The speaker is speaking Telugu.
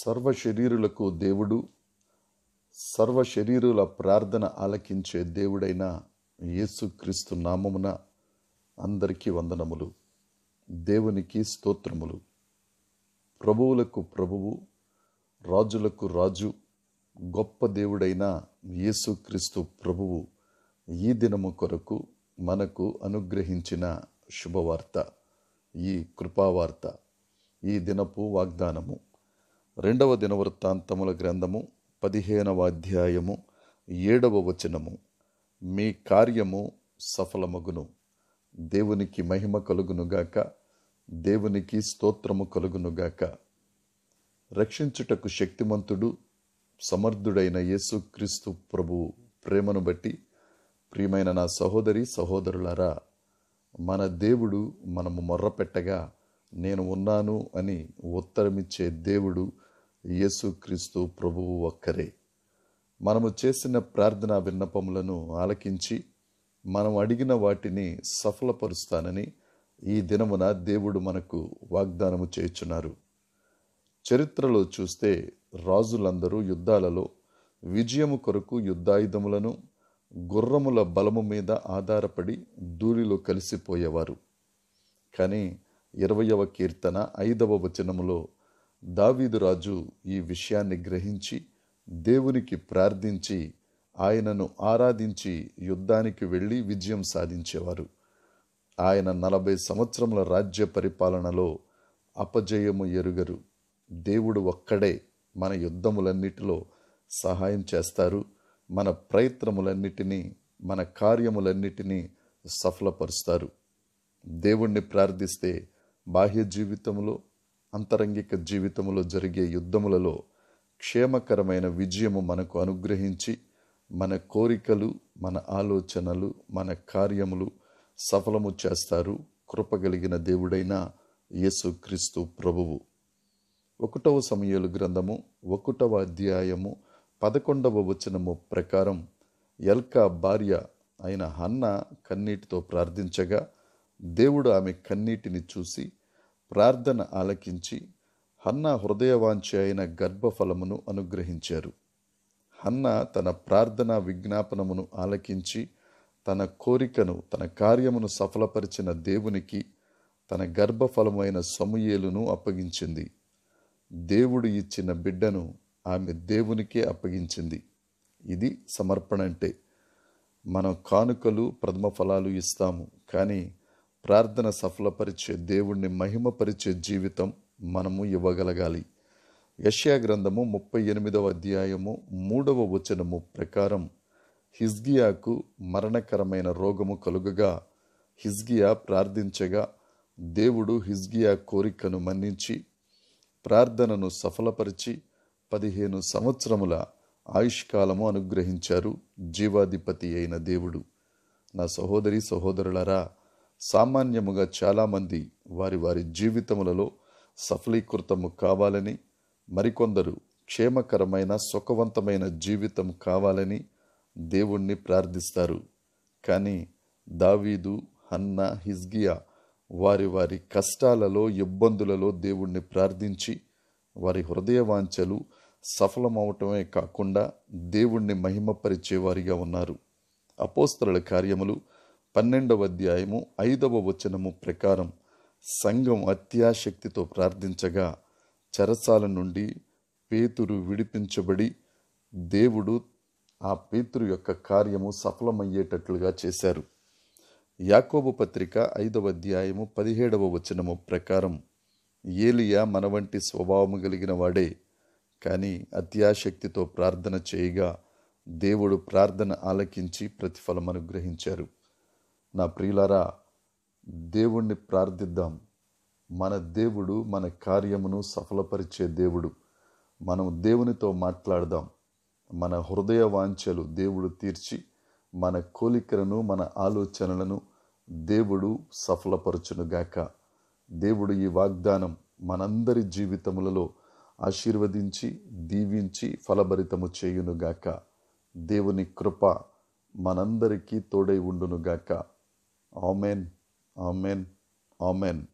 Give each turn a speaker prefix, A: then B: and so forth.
A: సర్వ శరీరులకు దేవుడు సర్వ శరీరుల ప్రార్థన ఆలకించే దేవుడైన యేసుక్రీస్తు నామమున అందరికీ వందనములు దేవునికి స్తోత్రములు ప్రభువులకు ప్రభువు రాజులకు రాజు గొప్ప దేవుడైన యేసుక్రీస్తు ప్రభువు ఈ దినము కొరకు మనకు అనుగ్రహించిన శుభవార్త ఈ కృపావార్త ఈ దినపు వాగ్దానము రెండవ దినవృత్తాంతముల గ్రంథము పదిహేనవ అధ్యాయము ఏడవ వచనము మీ కార్యము సఫలమగును దేవునికి మహిమ కలుగునుగాక దేవునికి స్తోత్రము కలుగునుగాక రక్షించుటకు శక్తిమంతుడు సమర్థుడైన యేసుక్రీస్తు ప్రభు ప్రేమను బట్టి ప్రియమైన నా సహోదరి సహోదరులరా మన దేవుడు మనము మొర్రపెట్టగా నేను ఉన్నాను అని ఉత్తరమిచ్చే దేవుడు యేసుక్రీస్తు ప్రభువు ఒక్కరే మనము చేసిన ప్రార్థనా విన్నపములను ఆలకించి మనం అడిగిన వాటిని సఫలపరుస్తానని ఈ దినమున దేవుడు మనకు వాగ్దానము చేయుచున్నారు చరిత్రలో చూస్తే రాజులందరూ యుద్ధాలలో విజయము కొరకు యుద్ధాయుధములను గుర్రముల బలము మీద ఆధారపడి దూరిలో కలిసిపోయేవారు కానీ ఇరవయవ కీర్తన ఐదవ వచనములో దావీదు రాజు ఈ విషయాన్ని గ్రహించి దేవునికి ప్రార్థించి ఆయనను ఆరాధించి యుద్ధానికి వెళ్ళి విజయం సాధించేవారు ఆయన నలభై సంవత్సరముల రాజ్య పరిపాలనలో అపజయము ఎరుగరు దేవుడు ఒక్కడే మన యుద్ధములన్నిటిలో సహాయం చేస్తారు మన ప్రయత్నములన్నిటినీ మన కార్యములన్నిటినీ సఫలపరుస్తారు దేవుణ్ణి ప్రార్థిస్తే బాహ్య జీవితంలో అంతరంగిక జీవితంలో జరిగే యుద్ధములలో క్షేమకరమైన విజయము మనకు అనుగ్రహించి మన కోరికలు మన ఆలోచనలు మన కార్యములు సఫలము చేస్తారు కృపగలిగిన దేవుడైన యేసుక్రీస్తు ప్రభువు ఒకటవ సమయాలు గ్రంథము ఒకటవ అధ్యాయము పదకొండవ వచనము ప్రకారం ఎల్కా భార్య అయిన హన్న కన్నీటితో ప్రార్థించగా దేవుడు ఆమె కన్నీటిని చూసి ప్రార్థన ఆలకించి హన్నా హృదయవాంఛి అయిన గర్భఫలమును అనుగ్రహించారు హన్న తన ప్రార్థన విజ్ఞాపనమును ఆలకించి తన కోరికను తన కార్యమును సఫలపరిచిన దేవునికి తన గర్భఫలమైన సమూయేలును అప్పగించింది దేవుడు ఇచ్చిన బిడ్డను ఆమె దేవునికే అప్పగించింది ఇది సమర్పణ అంటే మనం కానుకలు ప్రథమ ఫలాలు ఇస్తాము కానీ ప్రార్థన సఫలపరిచే దేవుణ్ణి మహిమపరిచే జీవితం మనము ఇవ్వగలగాలి యష్యా గ్రంథము ముప్పై ఎనిమిదవ అధ్యాయము మూడవ వచనము ప్రకారం హిజ్గియాకు మరణకరమైన రోగము కలుగగా హిజ్గియా ప్రార్థించగా దేవుడు హిజ్గియా కోరికను మన్నించి ప్రార్థనను సఫలపరిచి పదిహేను సంవత్సరముల ఆయుష్కాలము అనుగ్రహించారు జీవాధిపతి అయిన దేవుడు నా సహోదరి సహోదరులరా సామాన్యముగా చాలామంది వారి వారి జీవితములలో సఫలీకృతము కావాలని మరికొందరు క్షేమకరమైన సుఖవంతమైన జీవితం కావాలని దేవుణ్ణి ప్రార్థిస్తారు కానీ దావీదు హన్న హిజ్గియా వారి వారి కష్టాలలో ఇబ్బందులలో దేవుణ్ణి ప్రార్థించి వారి హృదయవాంఛలు సఫలమవటమే కాకుండా దేవుణ్ణి మహిమపరిచేవారిగా ఉన్నారు అపోస్తల కార్యములు పన్నెండవ అధ్యాయము ఐదవ వచనము ప్రకారం సంఘం అత్యాశక్తితో ప్రార్థించగా చరసాల నుండి పేతురు విడిపించబడి దేవుడు ఆ పేతురు యొక్క కార్యము సఫలమయ్యేటట్లుగా చేశారు యాకోబు పత్రిక ఐదవ అధ్యాయము పదిహేడవ వచనము ప్రకారం ఏలియా మన వంటి స్వభావము కలిగిన వాడే కానీ అత్యాశక్తితో ప్రార్థన చేయగా దేవుడు ప్రార్థన ఆలకించి ప్రతిఫలం అనుగ్రహించారు నా ప్రియులారా దేవుణ్ణి ప్రార్థిద్దాం మన దేవుడు మన కార్యమును సఫలపరిచే దేవుడు మనం దేవునితో మాట్లాడదాం మన హృదయ వాంఛలు దేవుడు తీర్చి మన కోలికలను మన ఆలోచనలను దేవుడు సఫలపరచునుగాక దేవుడు ఈ వాగ్దానం మనందరి జీవితములలో ఆశీర్వదించి దీవించి ఫలభరితము చేయునుగాక దేవుని కృప మనందరికీ తోడై ఉండునుగాక Amen. Amen. Amen.